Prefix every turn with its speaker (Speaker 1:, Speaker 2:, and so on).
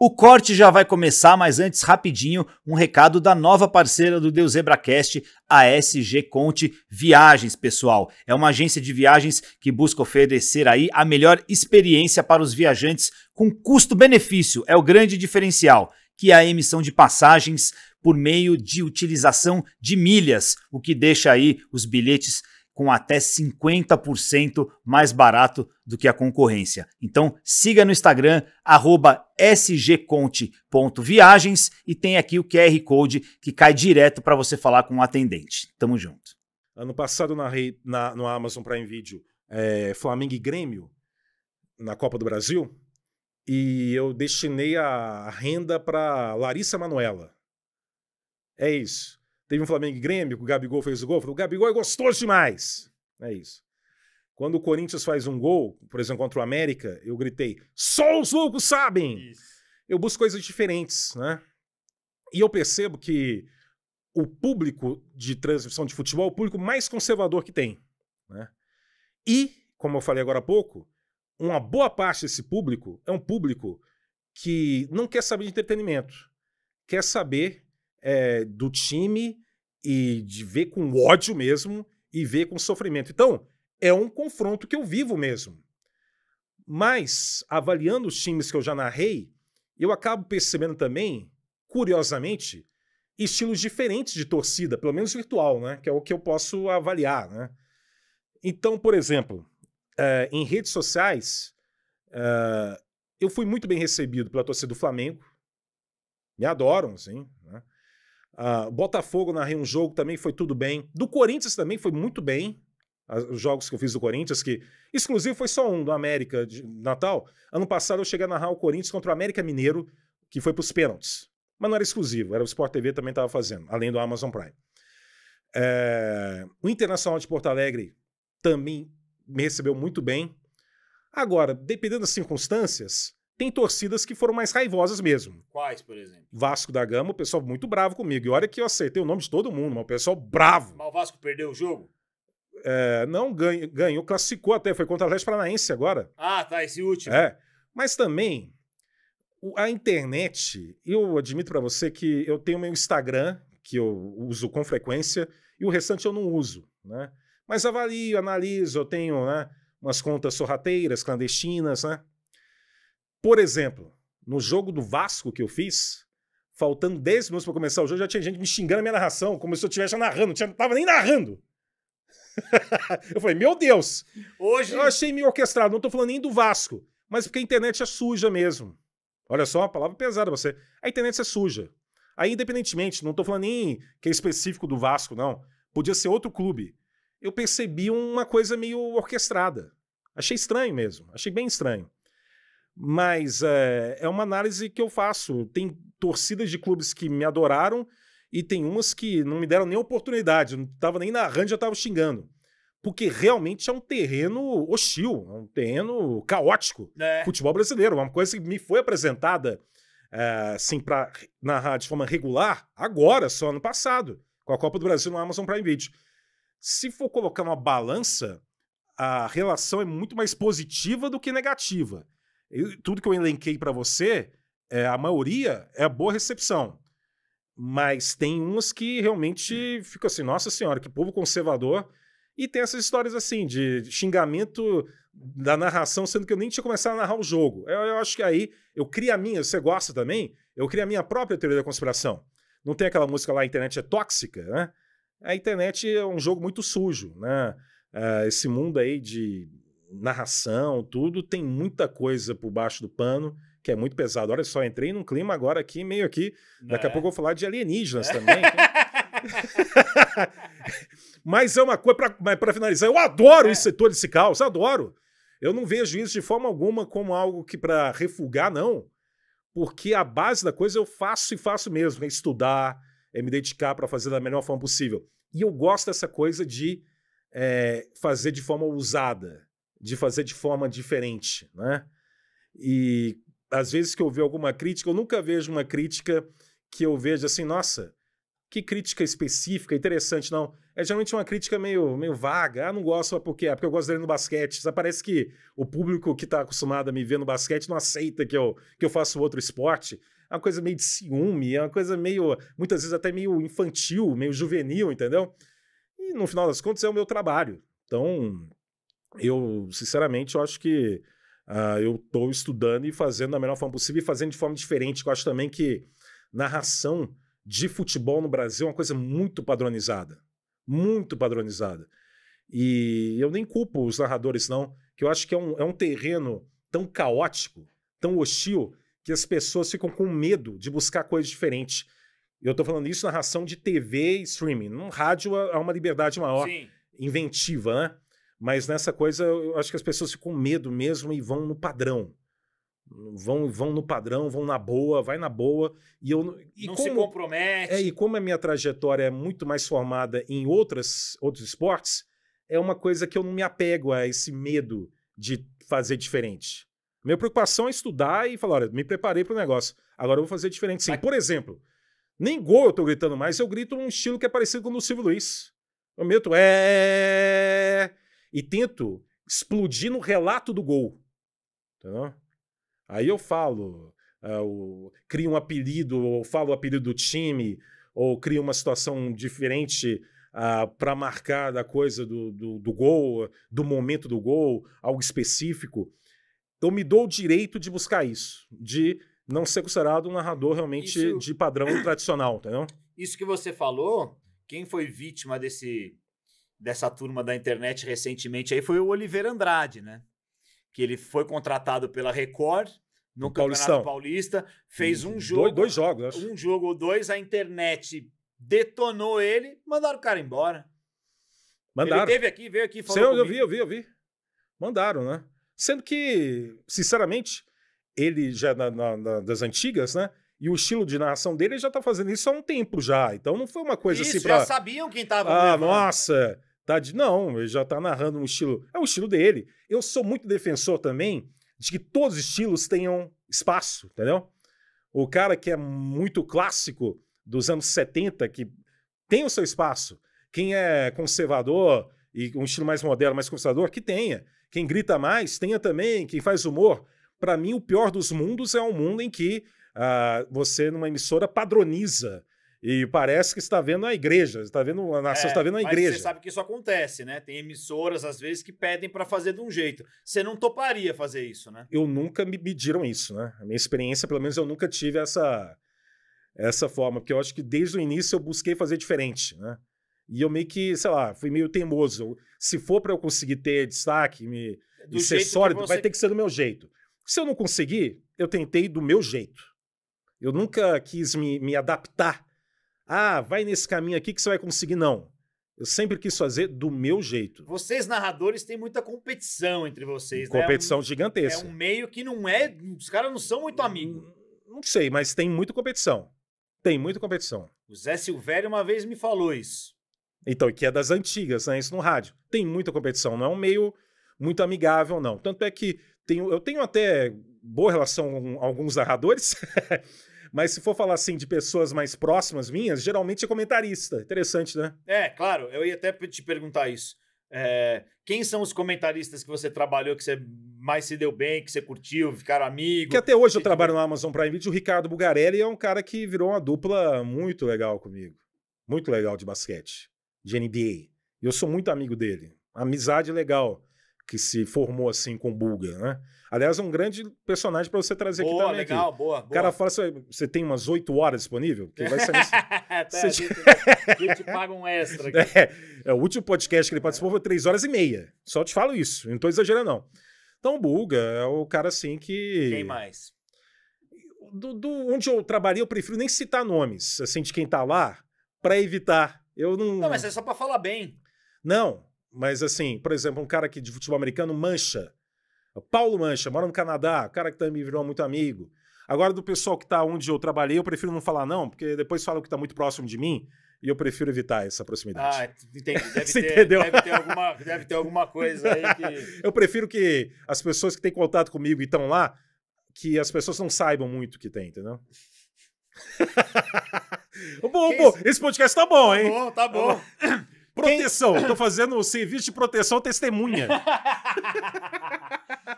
Speaker 1: O corte já vai começar, mas antes, rapidinho, um recado da nova parceira do Deus a SG Conte Viagens, pessoal. É uma agência de viagens que busca oferecer aí a melhor experiência para os viajantes com custo-benefício. É o grande diferencial, que é a emissão de passagens por meio de utilização de milhas, o que deixa aí os bilhetes com até 50% mais barato do que a concorrência. Então siga no Instagram sgconte.viagens e tem aqui o QR Code que cai direto para você falar com o um atendente. Tamo junto.
Speaker 2: Ano passado na, na no Amazon Prime Video, é, Flamengo e Grêmio na Copa do Brasil e eu destinei a renda para Larissa Manuela. É isso. Teve um Flamengo e Grêmio, que o Gabigol fez o gol. Falou, o Gabigol é gostoso demais. É isso. Quando o Corinthians faz um gol, por exemplo, contra o América, eu gritei, só os loucos sabem! Isso. Eu busco coisas diferentes, né? E eu percebo que o público de transmissão de futebol é o público mais conservador que tem. Né? E, como eu falei agora há pouco, uma boa parte desse público é um público que não quer saber de entretenimento, quer saber é, do time e de ver com ódio mesmo e ver com sofrimento. Então, é um confronto que eu vivo mesmo. Mas, avaliando os times que eu já narrei, eu acabo percebendo também, curiosamente, estilos diferentes de torcida, pelo menos virtual, né? Que é o que eu posso avaliar, né? Então, por exemplo, uh, em redes sociais, uh, eu fui muito bem recebido pela torcida do Flamengo. Me adoram, sim. Né? Uh, Botafogo narrei um jogo, também foi tudo bem. Do Corinthians também foi muito bem. Os jogos que eu fiz do Corinthians, que exclusivo foi só um do América de Natal. Ano passado eu cheguei a narrar o Corinthians contra o América Mineiro, que foi para os pênaltis. Mas não era exclusivo, era o Sport TV também estava fazendo, além do Amazon Prime. É... O Internacional de Porto Alegre também me recebeu muito bem. Agora, dependendo das circunstâncias, tem torcidas que foram mais raivosas mesmo. Quais, por exemplo? Vasco da Gama, o pessoal muito bravo comigo. E olha que eu acertei o nome de todo mundo, mas o pessoal bravo.
Speaker 1: Mas o Vasco perdeu o jogo?
Speaker 2: É, não, ganhou, ganhou, classificou até, foi contra o Atlético Paranaense agora.
Speaker 1: Ah, tá, esse último. É,
Speaker 2: mas também, a internet, eu admito para você que eu tenho meu Instagram, que eu uso com frequência, e o restante eu não uso, né? Mas avalio, analiso, eu tenho né, umas contas sorrateiras, clandestinas, né? Por exemplo, no jogo do Vasco que eu fiz, faltando 10 minutos para começar o jogo, já tinha gente me xingando a minha narração, como se eu estivesse narrando, não tava nem narrando. eu falei, meu Deus! Hoje. Eu achei meio orquestrado, não estou falando nem do Vasco, mas porque a internet é suja mesmo. Olha só, uma palavra pesada você. A internet é suja. Aí, independentemente, não estou falando nem que é específico do Vasco, não. Podia ser outro clube. Eu percebi uma coisa meio orquestrada. Achei estranho mesmo. Achei bem estranho. Mas é, é uma análise que eu faço. Tem torcidas de clubes que me adoraram e tem umas que não me deram nem oportunidade. Não estava nem narrando, já estava xingando. Porque realmente é um terreno hostil, é um terreno caótico. É. Futebol brasileiro, uma coisa que me foi apresentada é, assim, para narrar de forma regular, agora, só ano passado, com a Copa do Brasil no Amazon Prime Video. Se for colocar uma balança, a relação é muito mais positiva do que negativa. Eu, tudo que eu elenquei para você, é, a maioria é a boa recepção. Mas tem umas que realmente hum. ficam assim, nossa senhora, que povo conservador. E tem essas histórias assim, de xingamento da narração, sendo que eu nem tinha começado a narrar o jogo. Eu, eu acho que aí eu crio a minha, você gosta também? Eu crio a minha própria teoria da conspiração. Não tem aquela música lá, a internet é tóxica, né? A internet é um jogo muito sujo, né? Uh, esse mundo aí de narração, tudo, tem muita coisa por baixo do pano que é muito pesado. Olha só, entrei num clima agora aqui, meio aqui. Não daqui é. a né? pouco eu vou falar de alienígenas é. também. Mas é uma coisa, para finalizar, eu adoro é. esse, setor esse caos, adoro. Eu não vejo isso de forma alguma como algo que para refugar, não. Porque a base da coisa eu faço e faço mesmo, é estudar, é me dedicar para fazer da melhor forma possível. E eu gosto dessa coisa de é, fazer de forma ousada de fazer de forma diferente, né? E às vezes que eu vejo alguma crítica, eu nunca vejo uma crítica que eu vejo assim, nossa, que crítica específica, interessante, não. É geralmente uma crítica meio, meio vaga. Ah, não gosto porque é ah, porque eu gosto dele no basquete. Só parece que o público que está acostumado a me ver no basquete não aceita que eu, que eu faço outro esporte. É uma coisa meio de ciúme, é uma coisa meio, muitas vezes até meio infantil, meio juvenil, entendeu? E no final das contas é o meu trabalho. Então, eu, sinceramente, eu acho que uh, eu estou estudando e fazendo da melhor forma possível e fazendo de forma diferente, eu acho também que narração de futebol no Brasil é uma coisa muito padronizada. Muito padronizada. E eu nem culpo os narradores, não, que eu acho que é um, é um terreno tão caótico, tão hostil, que as pessoas ficam com medo de buscar coisas diferentes. Eu estou falando isso na narração de TV e streaming. No rádio há uma liberdade maior, Sim. inventiva, né? Mas nessa coisa, eu acho que as pessoas ficam com medo mesmo e vão no padrão. Vão, vão no padrão, vão na boa, vai na boa. E eu, e não como, se compromete. É, e como a minha trajetória é muito mais formada em outras, outros esportes, é uma coisa que eu não me apego a esse medo de fazer diferente. Minha preocupação é estudar e falar: olha, me preparei para o negócio, agora eu vou fazer diferente sim. Mas... Por exemplo, nem gol eu estou gritando mais, eu grito um estilo que é parecido com o do Silvio Luiz. Eu meto é e tento explodir no relato do gol. Entendeu? Aí eu falo, eu ah, crio um apelido, ou falo o apelido do time, ou crio uma situação diferente uh, ah, para marcar da coisa do, do, do gol, do momento do gol, algo específico. Eu então, me dou o direito de buscar isso, de não ser considerado um narrador realmente isso... de padrão tradicional, entendeu?
Speaker 1: Isso que você falou, quem foi vítima desse dessa turma da internet recentemente aí foi o Oliveira Andrade, né? Que ele foi contratado pela Record no Campeonato Paulista, fez um jogo. Dois, dois jogos, acho. Um jogo ou dois, a internet detonou ele, mandaram o cara embora. Mandaram. Ele teve aqui, veio aqui falou. Sim, eu, vi, eu
Speaker 2: vi, eu vi. Mandaram, né? Sendo que, sinceramente, ele já na, na, na, das antigas, né? E o estilo de narração dele já tá fazendo isso há um tempo já. Então não foi uma coisa assim isso, assim pra. já
Speaker 1: sabiam quem tava. Ah,
Speaker 2: nossa! Tá? De, não, ele já está narrando um estilo. É o estilo dele. Eu sou muito defensor também de que todos os estilos tenham espaço, entendeu? O cara que é muito clássico dos anos 70, que tem o seu espaço. Quem é conservador e um estilo mais moderno, mais conservador, que tenha. Quem grita mais, tenha também. Quem faz humor. Para mim, o pior dos mundos é um mundo em que uh, você, numa emissora, padroniza e parece que está vendo a igreja, está vendo a nação, é, está vendo a igreja. Você sabe
Speaker 1: que isso acontece, né? Tem emissoras às vezes que pedem para fazer de um jeito. Você não toparia fazer isso, né?
Speaker 2: Eu nunca me pediram isso, né? A minha experiência, pelo menos, eu nunca tive essa essa forma, porque eu acho que desde o início eu busquei fazer diferente, né? E eu meio que, sei lá, fui meio teimoso. Se for para eu conseguir ter destaque me, é e ser sólido, você... vai ter que ser do meu jeito. Se eu não conseguir, eu tentei do meu jeito. Eu nunca quis me, me adaptar ah, vai nesse caminho aqui que você vai conseguir. Não. Eu sempre quis fazer do meu jeito.
Speaker 1: Vocês, narradores, têm muita competição entre vocês, Competição né? é um, gigantesca. É um meio que não é. Os caras não são muito amigos. Não, hum,
Speaker 2: não sei, mas tem muita competição. Tem muita competição.
Speaker 1: O Zé Silvério uma vez me falou isso.
Speaker 2: Então, que é das antigas, né? Isso no rádio. Tem muita competição, não é um meio muito amigável, não. Tanto é que tenho, eu tenho até boa relação com alguns narradores. Mas se for falar assim de pessoas mais próximas minhas, geralmente é comentarista. Interessante, né?
Speaker 1: É, claro. Eu ia até te perguntar isso. É, quem são os comentaristas que você trabalhou, que você mais se deu bem, que você curtiu, ficaram amigos? Que
Speaker 2: até hoje eu trabalho no Amazon Prime Video. O Ricardo Bugarelli é um cara que virou uma dupla muito legal comigo. Muito legal de basquete, de NBA. E eu sou muito amigo dele. Amizade legal que se formou assim com o Bulga, né? Aliás, é um grande personagem para você trazer boa, aqui também. Legal, aqui. Boa, boa. O cara fala você tem umas 8 horas disponível? Que vai sair...
Speaker 1: Tá você... Né? Te...
Speaker 2: a, gente, paga um extra aqui. É, é, o último podcast que ele participou foi 3 horas e meia. Só te falo isso, não estou exagerando não. Então o Bulga é o cara assim que... Quem
Speaker 1: mais? Do,
Speaker 2: do, onde eu trabalhei, eu prefiro nem citar nomes, assim, de quem está lá, para evitar. Eu não... Não, mas é
Speaker 1: só para falar bem.
Speaker 2: Não, mas, assim, por exemplo, um cara que de futebol americano, Mancha. Paulo Mancha, mora no Canadá, cara que também virou muito amigo. Agora, do pessoal que está onde eu trabalhei, eu prefiro não falar, não, porque depois falam que está muito próximo de mim e eu prefiro evitar essa proximidade.
Speaker 1: Ah, entendi. Deve, ter, entendeu? Deve ter, alguma, deve ter alguma coisa aí que.
Speaker 2: eu prefiro que as pessoas que têm contato comigo e estão lá, que as pessoas não saibam muito o que tem, entendeu? bom, bom, esse podcast tá bom, tá hein? Bom, tá bom. Tá Proteção. Quem... Tô fazendo o serviço de proteção testemunha.